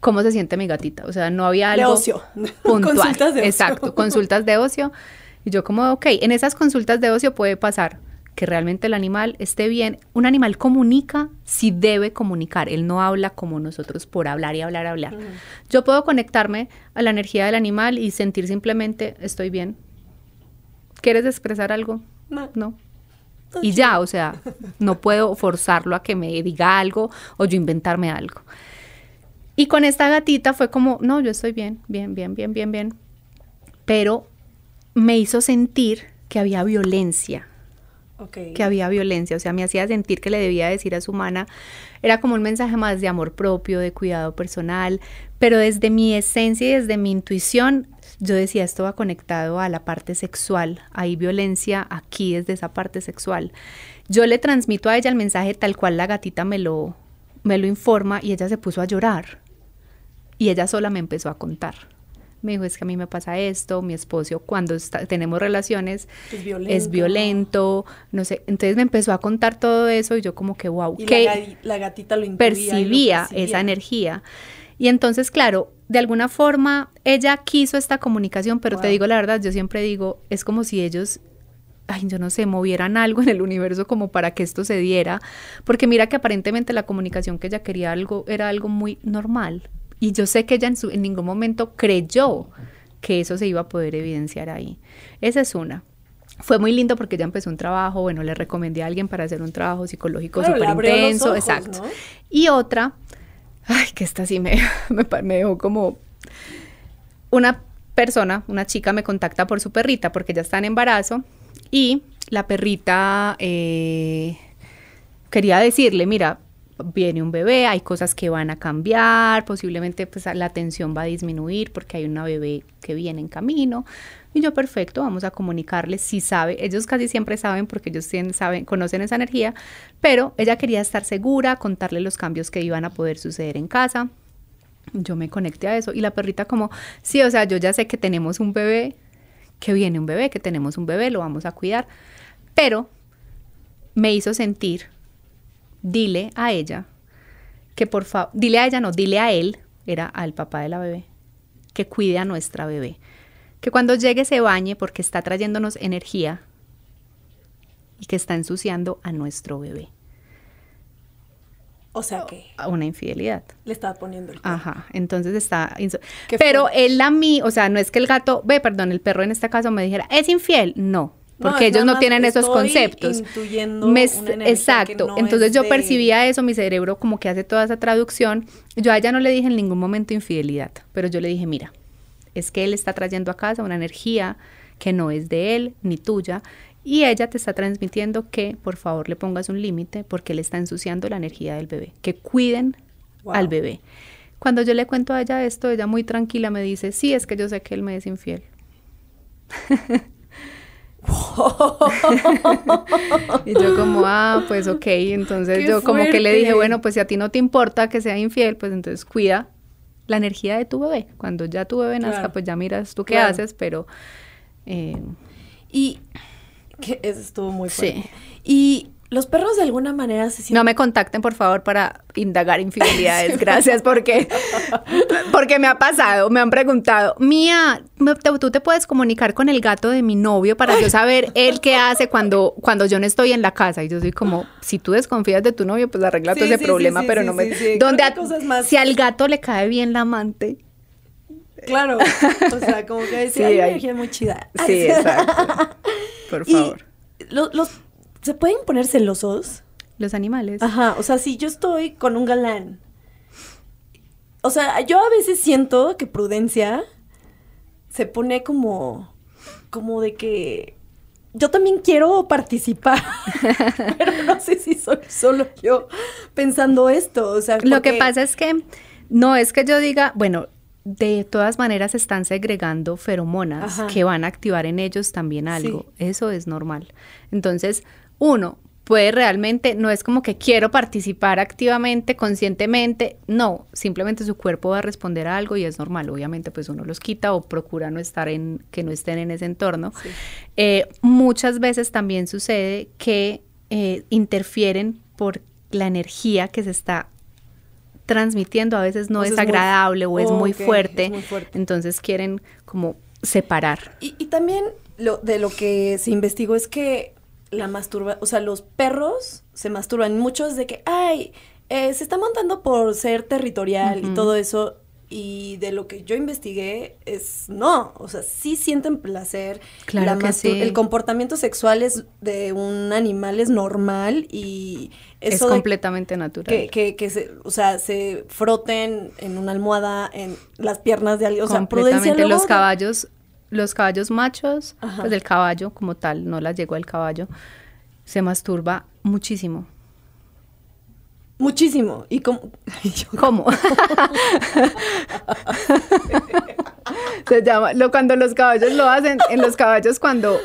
cómo se siente mi gatita. O sea, no había algo. De ocio. consultas de ocio. Exacto, consultas de ocio. Y yo, como, ok, en esas consultas de ocio puede pasar que realmente el animal esté bien. Un animal comunica si debe comunicar, él no habla como nosotros por hablar y hablar, y hablar. Yo puedo conectarme a la energía del animal y sentir simplemente estoy bien. ¿Quieres expresar algo? No. no. Y ya, o sea, no puedo forzarlo a que me diga algo o yo inventarme algo. Y con esta gatita fue como, no, yo estoy bien, bien, bien, bien, bien, bien. Pero me hizo sentir que había violencia que había violencia, o sea, me hacía sentir que le debía decir a su mana, era como un mensaje más de amor propio, de cuidado personal, pero desde mi esencia y desde mi intuición, yo decía, esto va conectado a la parte sexual, hay violencia aquí desde esa parte sexual. Yo le transmito a ella el mensaje tal cual la gatita me lo, me lo informa y ella se puso a llorar y ella sola me empezó a contar me dijo, es que a mí me pasa esto, mi esposo cuando tenemos relaciones es violento. no sé. Entonces me empezó a contar todo eso y yo como que, wow, que la, gatita lo percibía, esa energía. Y entonces, claro, de alguna forma ella quiso esta comunicación, pero te digo la verdad, yo siempre digo, es como si ellos ay, yo no sé, movieran algo en el universo como para que esto se diera, porque mira que aparentemente la comunicación que ella quería algo era algo muy normal, y yo sé que ella en, ningún momento creyó que eso se iba a poder evidenciar ahí. Esa es una. Fue muy lindo porque ya empezó un trabajo, bueno, le recomendé a alguien para hacer un trabajo psicológico super intenso, exacto. Y otra, ay, que esta sí me, dejó como una persona, una chica me contacta por su perrita porque ya está en embarazo y la perrita eh, quería decirle, mira, viene un bebé, hay cosas que van a cambiar, posiblemente pues la atención va a disminuir porque hay una bebé que viene en camino. Y yo, perfecto, vamos a comunicarle si sabe. Ellos casi siempre saben porque ellos tienen, saben, conocen esa energía, pero ella quería estar segura, contarle los cambios que iban a poder suceder en casa. Yo me conecté a eso y la perrita como, sí, o sea, yo ya sé que tenemos un bebé, que viene un bebé, que tenemos un bebé, lo vamos a cuidar, pero me hizo sentir dile a ella que por favor, dile a ella, no, dile a él, era al papá de la bebé, que cuide a nuestra bebé. Que cuando llegue se bañe porque está trayéndonos energía y que está ensuciando a nuestro bebé. O sea que. una infidelidad. Le estaba poniendo el Ajá. Entonces está. Pero él a mí, o sea, no es que el gato, ve, perdón, el perro en este caso me dijera, es infiel. No. Porque ellos no tienen esos conceptos. Me, exacto. Entonces yo percibía eso, mi cerebro como que hace toda esa traducción. Yo a ella no le dije en ningún momento infidelidad, pero yo le dije, mira, es que él está trayendo a casa una energía que no es de él ni tuya. Y ella te está transmitiendo que por favor le pongas un límite porque él está ensuciando la energía del bebé. Que cuiden al bebé. Cuando yo le cuento a ella esto, ella muy tranquila me dice, sí, es que yo sé que él me es infiel. y yo como, ah, pues ok, entonces yo como que le dije, bueno, pues si a ti no te importa que sea infiel, pues entonces cuida la energía de tu bebé. Cuando ya tu bebé nazca, pues ya miras tú qué haces, pero... Eh, y... Que eso estuvo muy fuerte. Sí. Y los perros de alguna manera se sienten... No me contacten, por favor, para indagar infidelidades. Gracias, porque, porque me ha pasado, me han preguntado, Mía, ¿tú te puedes comunicar con el gato de mi novio para yo saber él qué hace cuando, cuando yo no estoy en la casa? Y yo soy como, si tú desconfías de tu novio, pues arregla todo ese problema, pero no me... Donde a, más? Si al gato le cae bien la amante... Claro, o sea, como que decía, sí, energía muy chida. Sí, exacto. Por favor. los, los, ¿Se pueden poner celosos? Los animales. Ajá, o sea, si yo estoy con un galán. O sea, yo a veces siento que Prudencia se pone como. como de que. Yo también quiero participar, pero no sé si soy solo yo pensando esto. O sea, lo que pasa es que no es que yo diga, bueno, de todas maneras están segregando feromonas que van a activar en ellos también algo. Eso es normal. Entonces, uno puede realmente, no es como que quiero participar activamente, conscientemente, no, simplemente su cuerpo va a responder a algo y es normal, obviamente pues uno los quita o procura no estar en, que no estén en ese entorno. Eh, muchas veces también sucede que eh, interfieren por la energía que se está transmitiendo, a veces no es agradable o es, muy fuerte, muy fuerte, entonces quieren como separar. Y, y también lo, de lo que se investigó es que la masturba, o sea, los perros se masturban. Muchos de que, ay, eh, se está montando por ser territorial y todo eso. Y de lo que yo investigué es no, o sea, sí sienten placer. Claro que sí. El comportamiento sexual es de un animal es normal y eso. es completamente natural. Que, que, se, o sea, se froten en una almohada, en las piernas de alguien. O sea, completamente los caballos los caballos machos, pues el caballo como tal, no la llegó al caballo, se masturba muchísimo. Muchísimo. ¿Y cómo? se llama, lo, cuando los caballos lo hacen, en los caballos cuando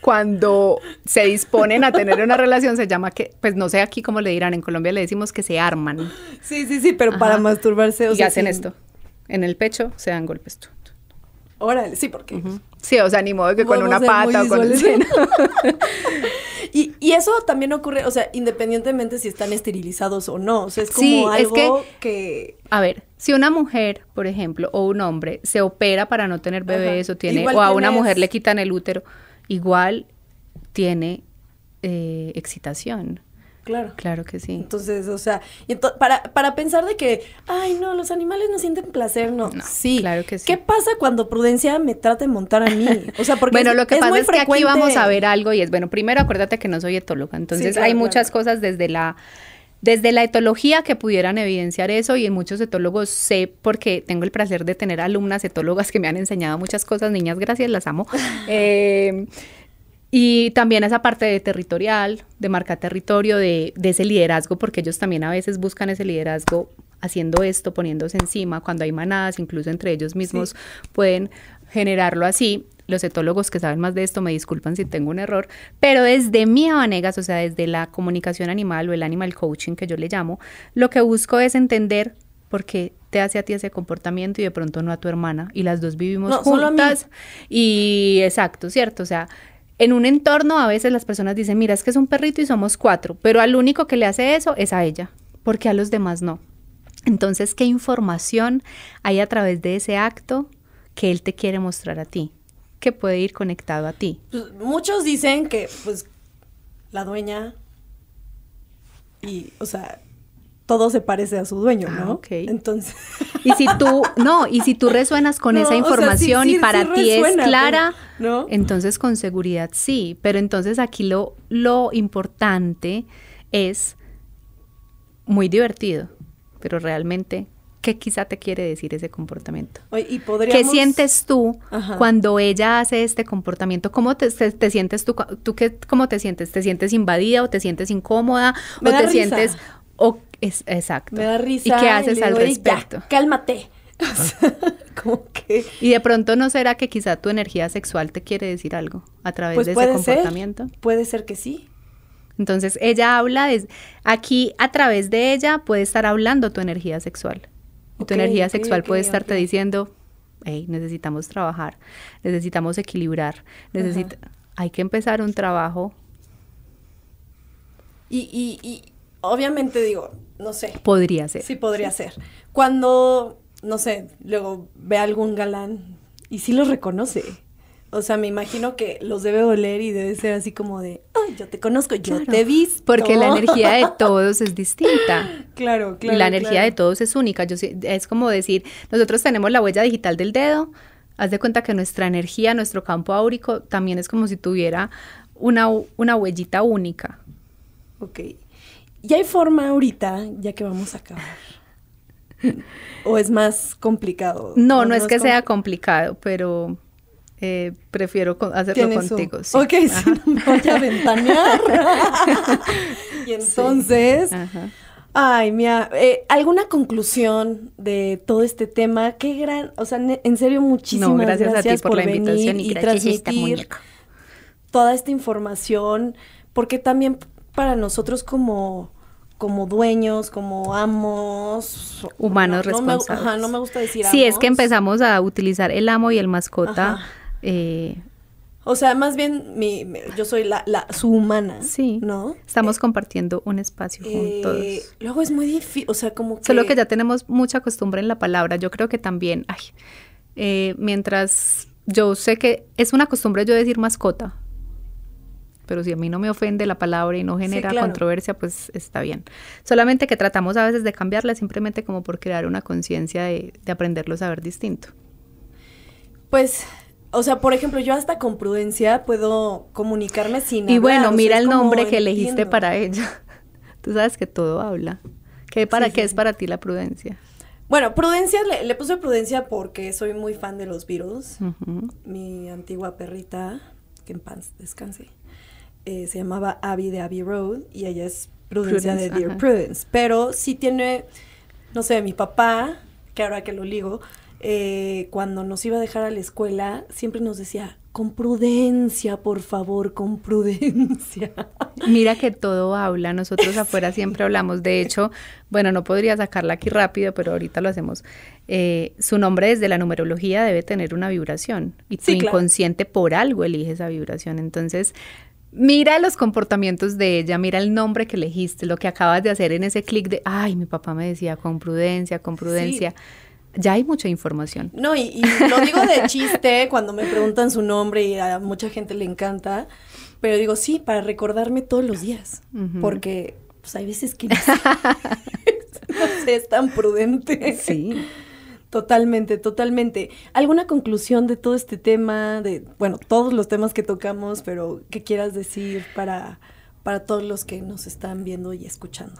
cuando se disponen a tener una relación se llama que, pues no sé aquí cómo le dirán, en Colombia le decimos que se arman. Sí, sí, sí, pero para masturbarse. y hacen esto. En el pecho se dan golpes. Tú. Órale, sí, porque. Pues, sí, o sea, ni modo que con una pata o con el seno. y, y, eso también ocurre, o sea, independientemente si están esterilizados o no. O sea, es como sí, algo es que, A ver, si una mujer, por ejemplo, o un hombre se opera para no tener bebés o tiene. o a una mujer le quitan el útero, igual tiene eh, excitación. Claro. Claro que sí. Entonces, o sea, y para, para pensar de que, ay, no, los animales no sienten placer, no. sí. Claro que sí. ¿Qué pasa cuando Prudencia me trata de montar a mí? O sea, porque Bueno, lo que pasa es que aquí vamos a ver algo y es, bueno, primero acuérdate que no soy etóloga, entonces hay muchas cosas desde la desde la etología que pudieran evidenciar eso y en muchos etólogos sé porque tengo el placer de tener alumnas etólogas que me han enseñado muchas cosas, niñas, gracias, las amo. Eh, y también esa parte de territorial, de marca territorio, de, ese liderazgo, porque ellos también a veces buscan ese liderazgo haciendo esto, poniéndose encima, cuando hay manadas, incluso entre ellos mismos pueden generarlo así. Los etólogos que saben más de esto me disculpan si tengo un error, pero desde mi abanegas, o sea, desde la comunicación animal o el animal coaching que yo le llamo, lo que busco es entender por qué te hace a ti ese comportamiento y de pronto no a tu hermana y las dos vivimos juntas y exacto, cierto, o sea, en un entorno a veces las personas dicen, mira, es que es un perrito y somos cuatro, pero al único que le hace eso es a ella, porque a los demás no. Entonces, ¿qué información hay a través de ese acto que él te quiere mostrar a ti? ¿Qué puede ir conectado a ti. Pues, muchos dicen que, pues, la dueña y, o sea, todo se parece a su dueño, ah, ¿no? Entonces. Y si tú, no, y si tú resuenas con esa información y para ti es clara, ¿no? entonces con seguridad sí. Pero entonces aquí lo, lo importante es muy divertido, pero realmente, ¿qué quizá te quiere decir ese comportamiento? ¿Y ¿Qué sientes tú cuando ella hace este comportamiento? ¿Cómo te, sientes tú? ¿Tú qué, cómo te sientes? ¿Te sientes invadida o te sientes incómoda? ¿O te sientes.? o es, exacto. Me da risa. ¿Y qué haces al respecto? cálmate. Y de pronto no será que quizá tu energía sexual te quiere decir algo a través pues de ese comportamiento. Ser, puede ser que sí. Entonces ella habla, aquí a través de ella puede estar hablando tu energía sexual. Y tu energía sexual puede estarte diciendo, hey, necesitamos trabajar, necesitamos equilibrar, necesit hay que empezar un trabajo. y obviamente digo, no sé. Podría ser. Sí, podría ser. Cuando, no sé, luego ve a algún galán y sí los reconoce. O sea, me imagino que los debe oler y debe ser así como de, ay, yo te conozco, yo te vi Porque la energía de todos es distinta. Claro, claro. La energía de todos es única. Yo, es como decir, nosotros tenemos la huella digital del dedo. Haz de cuenta que nuestra energía, nuestro campo áurico, también es como si tuviera una, una huellita única. Ok. ¿Y hay forma ahorita, ya que vamos a acabar? ¿O es más complicado? No, no, es que sea complicado, pero eh, prefiero hacerlo contigo. Ok, no me voy a ventanear. y entonces, ay, mía, eh, ¿alguna conclusión de todo este tema? Qué gran, o sea, en serio, muchísimas gracias, a ti por, la invitación y, transmitir toda esta información, porque también para nosotros como como dueños, como amos. Humanos responsables. No me, no me gusta decir amos. Sí, es que empezamos a utilizar el amo y el mascota. Eh, o sea, más bien yo soy la, la, su humana. Sí. ¿No? Estamos eh, compartiendo un espacio eh, juntos. luego es muy difícil, o sea, como que... Solo que ya tenemos mucha costumbre en la palabra. Yo creo que también, ay, mientras yo sé que es una costumbre yo decir mascota, pero si a mí no me ofende la palabra y no genera controversia, pues está bien. Solamente que tratamos a veces de cambiarla simplemente como por crear una conciencia de, aprenderlo a saber distinto. Pues o sea, por ejemplo, yo hasta con prudencia puedo comunicarme sin Y bueno, mira el nombre que elegiste para ella. Tú sabes que todo habla. ¿Qué, para, ¿qué es para ti la prudencia? Bueno, prudencia, le, puse prudencia porque soy muy fan de los virus. Mi antigua perrita, que en paz descanse, eh, se llamaba Abby de Abby Road y ella es Prudencia de Dear Prudence. Pero sí tiene, no sé, mi papá, que ahora que lo ligo, eh, cuando nos iba a dejar a la escuela, siempre nos decía, con prudencia, por favor, con prudencia. Mira que todo habla, nosotros afuera siempre hablamos, de hecho, bueno, no podría sacarla aquí rápido, pero ahorita lo hacemos. Eh, su nombre desde la numerología debe tener una vibración y tu inconsciente por algo elige esa vibración, entonces Mira los comportamientos de ella, mira el nombre que elegiste, lo que acabas de hacer en ese clic de, ay, mi papá me decía con prudencia, con prudencia. Ya hay mucha información. No, y, lo digo de chiste cuando me preguntan su nombre y a mucha gente le encanta, pero digo, sí, para recordarme todos los días, porque pues hay veces que no, sé, no es tan prudente. Sí. Totalmente, totalmente. ¿Alguna conclusión de todo este tema, de, bueno, todos los temas que tocamos, pero ¿qué quieras decir para, todos los que nos están viendo y escuchando?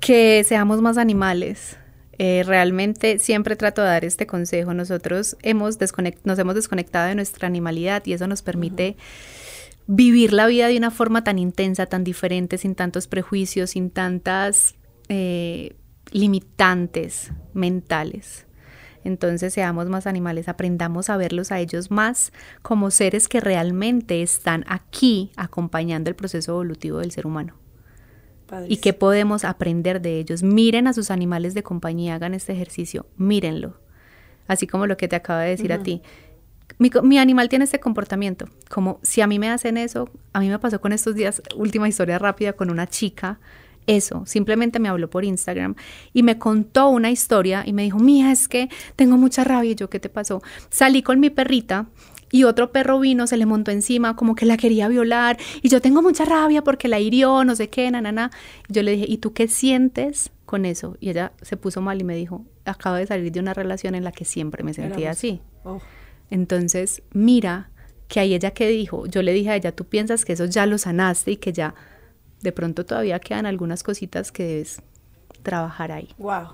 Que seamos más animales. Eh, realmente siempre trato de dar este consejo. Nosotros nos hemos desconectado de nuestra animalidad y eso nos permite vivir la vida de una forma tan intensa, tan diferente, sin tantos prejuicios, sin tantas eh, limitantes mentales. Entonces seamos más animales, aprendamos a verlos a ellos más como seres que realmente están aquí acompañando el proceso evolutivo del ser humano. ¿Y qué podemos aprender de ellos? Miren a sus animales de compañía, hagan este ejercicio, mírenlo. Así como lo que te acaba de decir a ti. Mi, mi, animal tiene este comportamiento, como si a mí me hacen eso, a mí me pasó con estos días, última historia rápida, con una chica eso, simplemente me habló por Instagram y me contó una historia y me dijo, mía, es que tengo mucha rabia, y yo, ¿qué te pasó? Salí con mi perrita y otro perro vino, se le montó encima, como que la quería violar, y yo tengo mucha rabia porque la hirió, no sé qué, nanana. Na. Yo le dije, ¿y tú qué sientes con eso? Y ella se puso mal y me dijo, acabo de salir de una relación en la que siempre me sentía así. Oh. Entonces, mira que ahí ella que dijo, yo le dije a ella, tú piensas que eso ya lo sanaste y que ya de pronto todavía quedan algunas cositas que debes trabajar ahí. Wow.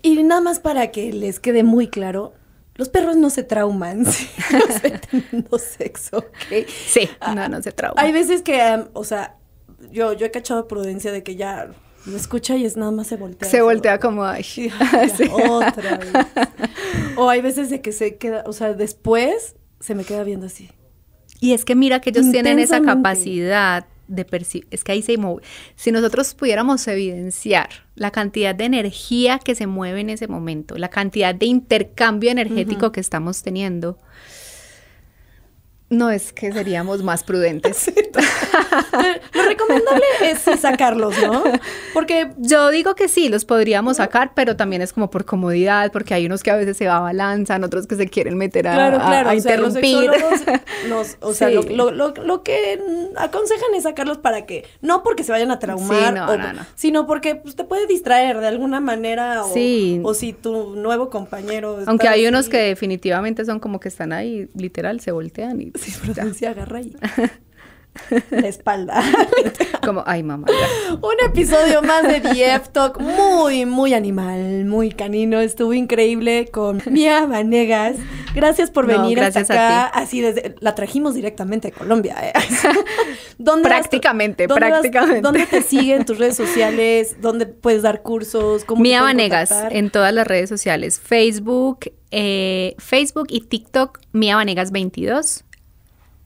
Y nada más para que les quede muy claro, los perros no se trauman ¿sí? no sexo, ¿ok? Sí, ah, no, no se trauman. Hay veces que, em, o sea, yo, yo he cachado prudencia de que ya lo escucha y es nada más se voltea. Se voltea como, ay, otra vez. O hay veces de que se queda, o sea, después se me queda viendo así. Y es que mira que ellos tienen esa capacidad de percibir, es que ahí se mueve. Si nosotros pudiéramos evidenciar la cantidad de energía que se mueve en ese momento, la cantidad de intercambio energético que estamos teniendo, no, es que seríamos más prudentes. lo recomendable es sacarlos, ¿no? Porque yo digo que sí, los podríamos sacar, pero también es como por comodidad, porque hay unos que a veces se abalanzan, otros que se quieren meter a, interrumpir. O sea, lo, que aconsejan es sacarlos para que, no porque se vayan a traumar, sino porque pues, te puede distraer de alguna manera o, o si tu nuevo compañero. Aunque hay unos que definitivamente son como que están ahí, literal, se voltean y se agarra ahí La espalda. Como, ay, mamá. Un episodio más de BF Talk, muy, muy animal, muy canino. Estuvo increíble con Mia Vanegas. Gracias por venir hasta acá. Así desde, la trajimos directamente de Colombia. ¿eh? prácticamente, prácticamente. ¿Dónde te siguen tus redes sociales? ¿Dónde puedes dar cursos? ¿Cómo Mia Vanegas en todas las redes sociales: Facebook, eh, Facebook y TikTok, Mia Vanegas 22.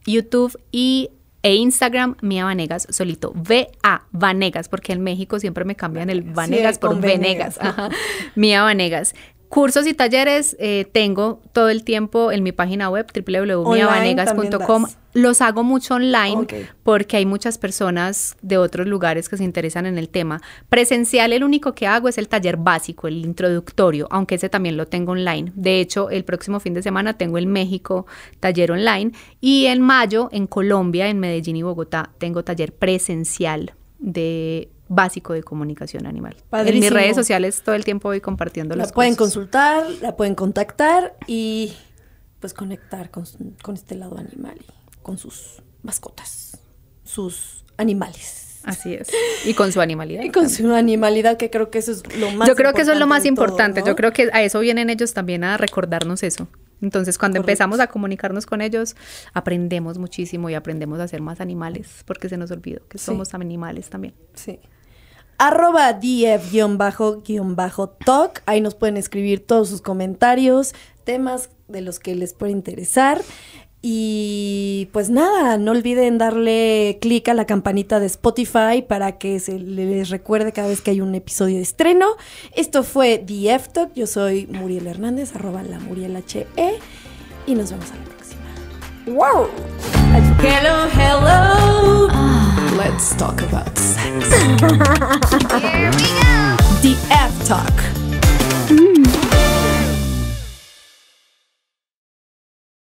YouTube y e Instagram, Mía Vanegas solito. V-A, Vanegas, porque en México siempre me cambian el Vanegas por Venegas. Ajá. Mía Vanegas. Cursos y talleres eh, tengo todo el tiempo en mi página web www.miavanegas.com los hago mucho online porque hay muchas personas de otros lugares que se interesan en el tema. Presencial el único que hago es el taller básico, el introductorio, aunque ese también lo tengo online. De hecho, el próximo fin de semana tengo el México taller online y en mayo en Colombia, en Medellín y Bogotá, tengo taller presencial de básico de comunicación animal. En mis redes sociales todo el tiempo voy compartiendo la pueden consultar, la pueden contactar y pues conectar con, con este lado animal con sus mascotas, sus animales. Así es. Y con su animalidad. Y con su animalidad, que creo que eso es lo más Yo creo que eso es lo más importante. Yo creo que a eso vienen ellos también a recordarnos eso. Entonces, cuando empezamos a comunicarnos con ellos, aprendemos muchísimo y aprendemos a ser más animales, porque se nos olvidó que somos animales también. Sí. Arroba DF-talk. Ahí nos pueden escribir todos sus comentarios, temas de los que les puede interesar. Y pues nada, no olviden darle clic a la campanita de Spotify para que se les recuerde cada vez que hay un episodio de estreno. Esto fue The F Talk. Yo soy Muriel Hernández, arroba la Muriel E Y nos vemos a la próxima. ¡Wow! Hello, hello. Ah. let's talk about sex. Here we go. The F Talk.